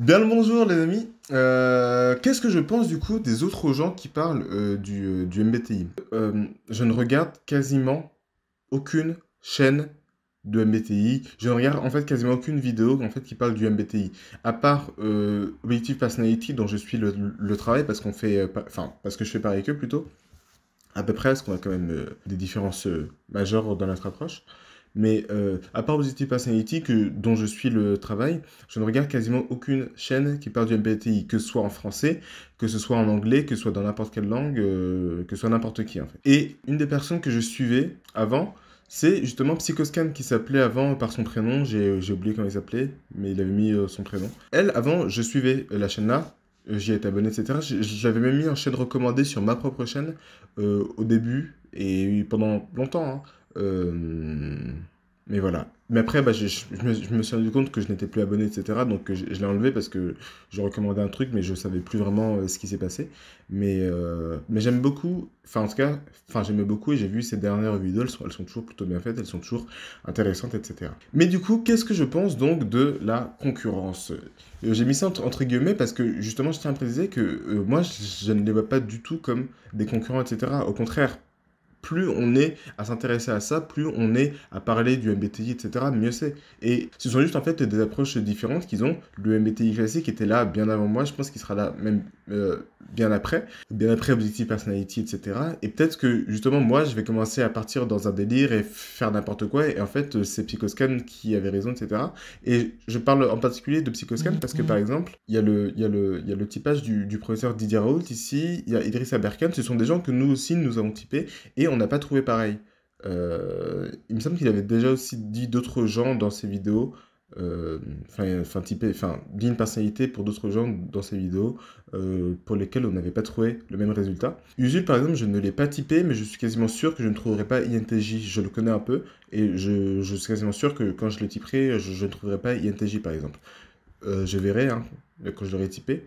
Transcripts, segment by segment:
Bien le bonjour les amis. Euh, qu'est-ce que je pense du coup des autres gens qui parlent euh, du, euh, MBTI Je ne regarde quasiment aucune chaîne de MBTI. Je ne regarde en fait quasiment aucune vidéo en fait qui parle du MBTI. À part Objective Personality dont je suis le, travail parce qu'on fait, enfin parce que je fais pareil que plutôt. À peu près parce qu'on a quand même des différences majeures dans notre approche. Mais euh, à part Positive Personality, que, dont je suis le travail, je ne regarde quasiment aucune chaîne qui parle du MBTI, que ce soit en français, que ce soit en anglais, que ce soit dans n'importe quelle langue, euh, que ce soit n'importe qui en fait. Et une des personnes que je suivais avant, c'est justement Psychoscan qui s'appelait avant par son prénom, j'ai euh, oublié comment il s'appelait, mais il avait mis son prénom. Elle, avant, je suivais la chaîne là, j'y étais abonné, etc. J'avais même mis en chaîne recommandée sur ma propre chaîne au début et pendant longtemps. Hein. Euh, mais voilà. Mais après, bah, je, me, suis rendu compte que je n'étais plus abonné, etc. Donc je, l'ai enlevé parce que je recommandais un truc, mais je ne savais plus vraiment euh, ce qui s'est passé. Mais, euh, mais j'aime beaucoup, enfin en tout cas, j'aimais beaucoup et j'ai vu ces dernières vidéos, elles sont, elles sont, toujours plutôt bien faites, elles sont toujours intéressantes, etc. Mais du coup, qu'est-ce que je pense donc de la concurrence J'ai mis ça entre, guillemets parce que justement, je tiens à préciser que moi, je, ne les vois pas du tout comme des concurrents, etc. Au contraire, plus on est à s'intéresser à ça, plus on est à parler du MBTI, etc., mieux c'est. Et ce sont juste en fait des approches différentes qu'ils ont. Le MBTI classique était là bien avant moi, je pense qu'il sera là même euh, bien après, bien après Objective Personality, etc. Et peut-être que justement moi, je vais commencer à partir dans un délire et faire n'importe quoi. Et en fait, euh, c'est Psychoscan qui avait raison, etc. Et je parle en particulier de Psychoscan parce que mm, mm. par exemple, il y, a le, y, y a le typage du, professeur Didier Raoult ici, il y a Idriss Aberkan, ce sont des gens que nous aussi nous avons typés et on n'a pas trouvé pareil. Euh, il me semble qu'il avait déjà aussi dit d'autres gens dans ses vidéos, euh, enfin typé, enfin dit une personnalité pour d'autres gens dans ses vidéos euh, pour lesquels on n'avait pas trouvé le même résultat. Usul par exemple, je ne l'ai pas typé, mais je suis quasiment sûr que je ne trouverai pas INTJ. Je le connais un peu et je, suis quasiment sûr que quand je le typerai, je, ne trouverai pas INTJ par exemple. je verrai hein, quand je l'aurai typé.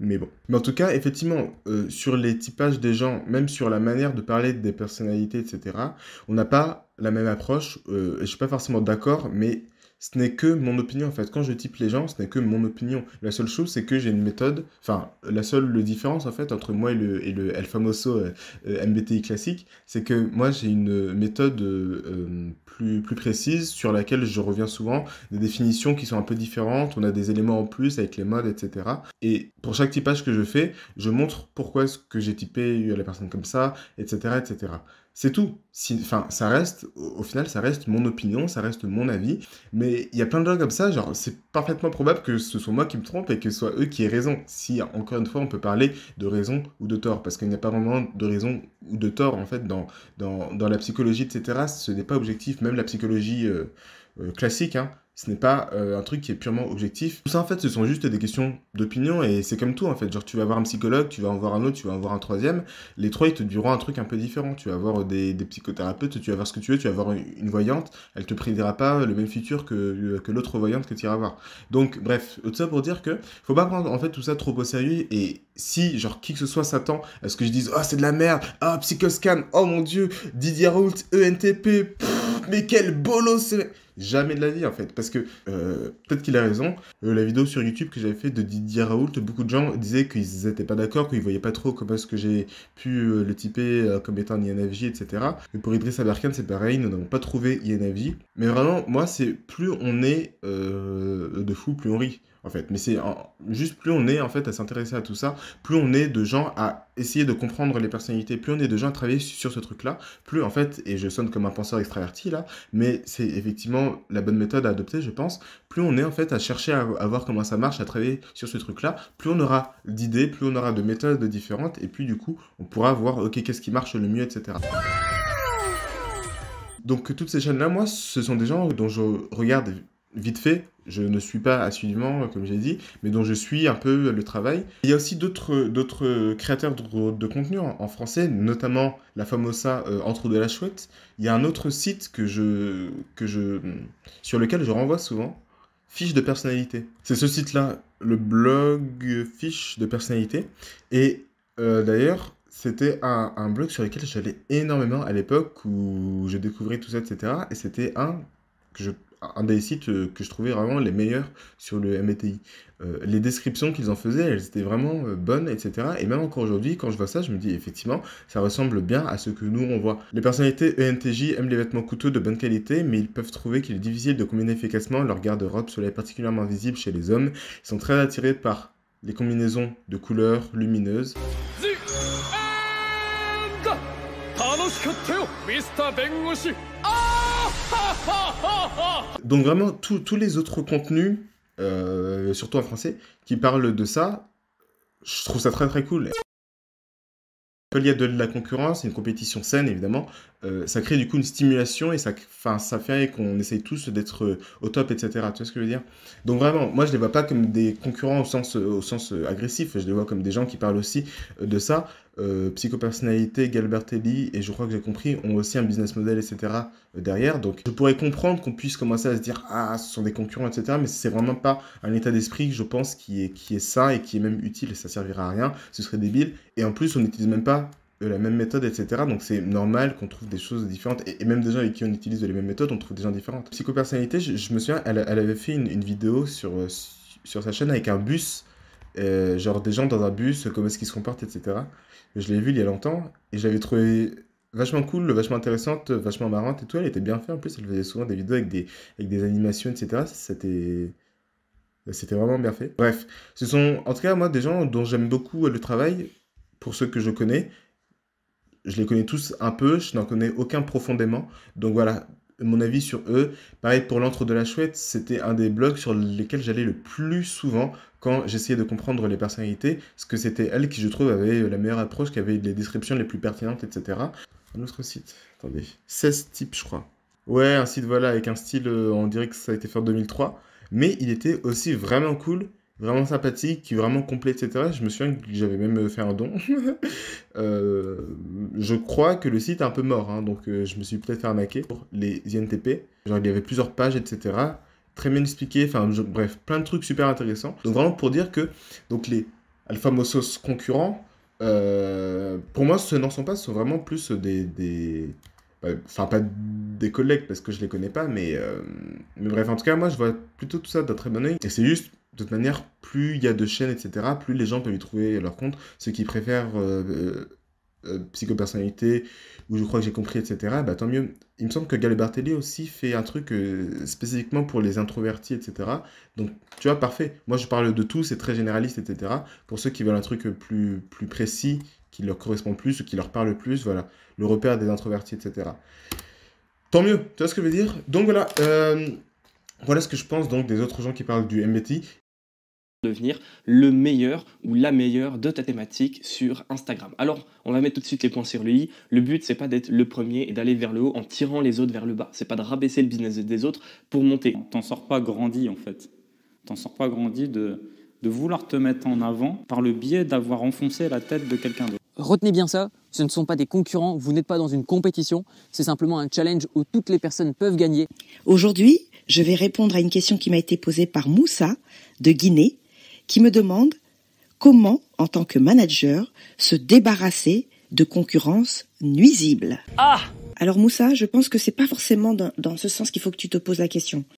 Mais bon. Mais en tout cas, effectivement, euh, sur les typages des gens, même sur la manière de parler des personnalités, etc., on n'a pas la même approche. Euh, je ne suis pas forcément d'accord, mais ce n'est que mon opinion en fait. Quand je type les gens, ce n'est que mon opinion. La seule chose, c'est que j'ai une méthode, enfin, la seule différence en fait entre moi et le, El Famoso euh, euh, MBTI classique, c'est que moi j'ai une méthode euh, plus, plus précise sur laquelle je reviens souvent, des définitions qui sont un peu différentes, on a des éléments en plus avec les modes, etc. Et pour chaque typage que je fais, je montre pourquoi est-ce que j'ai typé la personne comme ça, etc. etc. C'est tout. Enfin, ça reste, au final, ça reste mon opinion, ça reste mon avis. Mais il y a plein de gens comme ça, genre, c'est parfaitement probable que ce soit moi qui me trompe et que ce soit eux qui aient raison. Si, encore une fois, on peut parler de raison ou de tort, parce qu'il n'y a pas vraiment de raison ou de tort, en fait, dans, dans, la psychologie, etc. Ce n'est pas objectif, même la psychologie euh, euh, classique, hein. Ce n'est pas euh, un truc qui est purement objectif. Tout ça, en fait, ce sont juste des questions d'opinion et c'est comme tout, en fait. Genre, tu vas voir un psychologue, tu vas en voir un autre, tu vas en voir un troisième. Les trois, ils te diront un truc un peu différent. Tu vas voir euh, des, psychothérapeutes, tu vas voir ce que tu veux, tu vas avoir une voyante. Elle te prédira pas le même futur euh, que, l'autre voyante que tu iras voir. Donc, bref, tout ça pour dire que faut pas prendre, en fait, tout ça trop au sérieux et si, genre, qui que ce soit s'attend à ce que je dise, oh, c'est de la merde, oh, psychoscan, oh mon dieu, Didier Raoult, ENTP, mais quel bolos Jamais de la vie, en fait. Parce que euh, peut-être qu'il a raison. Euh, la vidéo sur YouTube que j'avais fait de Didier Raoult, beaucoup de gens disaient qu'ils n'étaient pas d'accord, qu'ils voyaient pas trop comment est-ce que j'ai pu euh, le typer comme étant un INFJ, etc. Mais pour Idriss Aberkan, c'est pareil, nous n'avons pas trouvé INFJ. Mais vraiment, moi, c'est plus on est de fou, plus on rit en fait. Mais c'est juste plus on est en fait à s'intéresser à tout ça, plus on est de gens à essayer de comprendre les personnalités, plus on est de gens à travailler sur ce truc-là, plus en fait, et je sonne comme un penseur extraverti là, mais c'est effectivement la bonne méthode à adopter, je pense, plus on est en fait à chercher à, à voir comment ça marche, à travailler sur ce truc-là, plus on aura d'idées, plus on aura de méthodes différentes, et puis du coup, on pourra voir, ok, qu'est-ce qui marche le mieux, etc. Donc toutes ces chaînes-là, moi, ce sont des gens dont je regarde vite fait. Je ne suis pas assidûment, euh, comme j'ai dit, mais dont je suis un peu euh, le travail. Il y a aussi d'autres euh, créateurs de, contenu en, français, notamment la famosa Entre de la Chouette. Il y a un autre site que je, que je, mm, sur lequel je renvoie souvent, Fiche de personnalité. C'est ce site-là, le blog Fiche de personnalité. Et d'ailleurs, c'était un, un, blog sur lequel j'allais énormément à l'époque où je découvrais tout ça, etc. Et c'était un que je, un des sites euh, que je trouvais vraiment les meilleurs sur le M.T.I. Euh, les descriptions qu'ils en faisaient, elles étaient vraiment euh, bonnes, etc. Et même encore aujourd'hui, quand je vois ça, je me dis effectivement, ça ressemble bien à ce que nous on voit. Les personnalités ENTJ aiment les vêtements coûteux de bonne qualité, mais ils peuvent trouver qu'il est difficile de combiner efficacement leur garde-robe, cela est particulièrement visible chez les hommes. Ils sont très attirés par les combinaisons de couleurs lumineuses. Donc vraiment, tous les autres contenus, euh, surtout en français, qui parlent de ça, je trouve ça très très cool. Il y a de la concurrence, une compétition saine évidemment, euh, ça crée du coup une stimulation et ça, ça fait qu'on essaye tous d'être euh, au top, etc. Tu vois ce que je veux dire Donc vraiment, moi je les vois pas comme des concurrents au sens, euh, au sens agressif, je les vois comme des gens qui parlent aussi de ça. Psychopersonnalité, Galbertelli et je crois que j'ai compris ont aussi un business model, etc. derrière. Donc je pourrais comprendre qu'on puisse commencer à se dire ah ce sont des concurrents, etc. Mais c'est vraiment pas un état d'esprit, je pense, qui est, qui est sain et qui est même utile et ça servira à rien. Ce serait débile. Et en plus, on n'utilise même pas la même méthode, etc. Donc c'est normal qu'on trouve des choses différentes. Et, même des gens avec qui on utilise les mêmes méthodes, on trouve des gens différents. Psychopersonnalité, je, je me souviens, elle, avait fait une, vidéo sur, euh, sur sa chaîne avec un bus. Euh, genre des gens dans un bus, comment est-ce qu'ils se comportent, etc. Je l'ai vu il y a longtemps et j'avais trouvé vachement cool, vachement intéressante, vachement marrante et tout. Elle était bien faite en plus, elle faisait souvent des vidéos avec des, animations, etc. C'était. C'était vraiment bien fait. Bref, ce sont en tout cas moi des gens dont j'aime beaucoup le travail, pour ceux que je connais, je les connais tous un peu, je n'en connais aucun profondément. Donc voilà, mon avis sur eux. Pareil pour l'Entre de la Chouette, c'était un des blogs sur lesquels j'allais le plus souvent quand j'essayais de comprendre les personnalités, Ce que c'était elle qui, je trouve, avait la meilleure approche, qui avait les descriptions les plus pertinentes, etc. Un autre site, attendez, 16 types, je crois. Ouais, un site, voilà, avec un style, euh, on dirait que ça a été fait en 2003, mais il était aussi vraiment cool vraiment sympathique, qui est vraiment complet, etc. Je me souviens que j'avais même euh, fait un don. Euh, je crois que le site est un peu mort, hein, donc euh, je me suis peut-être fait arnaquer pour les INTP. Genre, il y avait plusieurs pages, etc. Très bien expliqué, enfin, bref, plein de trucs super intéressants. Donc, vraiment pour dire que donc les Alphamosos concurrents, pour moi, ce n'en sont pas, ce sont vraiment plus des. des... Enfin, pas des collègues parce que je les connais pas, mais, mais bref, en tout cas, moi je vois plutôt tout ça d'un très bon oeil. Et c'est juste de toute manière, plus il y a de chaînes, etc., plus les gens peuvent y trouver leur compte. Ceux qui préfèrent euh, euh, euh, psychopersonnalité, ou je crois que j'ai compris, etc., bah, tant mieux. Il me semble que Gale aussi fait un truc spécifiquement pour les introvertis, etc. Donc, tu vois, parfait. Moi, je parle de tout, c'est très généraliste, etc. Pour ceux qui veulent un truc plus, plus précis, qui leur correspond plus, ou qui leur parle plus, voilà. Le repère des introvertis, etc. Tant mieux, tu vois ce que je veux dire Donc voilà, voilà ce que je pense donc des autres gens qui parlent du MBTI devenir le meilleur ou la meilleure de ta thématique sur Instagram. Alors, on va mettre tout de suite les points sur i. Le but, c'est pas d'être le premier et d'aller vers le haut en tirant les autres vers le bas. C'est pas de rabaisser le business des autres pour monter. T'en sors pas grandi en fait. T'en sors pas grandi de, de vouloir te mettre en avant par le biais d'avoir enfoncé la tête de quelqu'un d'autre. Retenez bien ça, ce ne sont pas des concurrents, vous n'êtes pas dans une compétition, c'est simplement un challenge où toutes les personnes peuvent gagner. Aujourd'hui, je vais répondre à une question qui m'a été posée par Moussa de Guinée qui me demande comment, en tant que manager, se débarrasser de concurrence nuisible. Ah Alors Moussa, je pense que c'est pas forcément dans ce sens qu'il faut que tu te poses la question.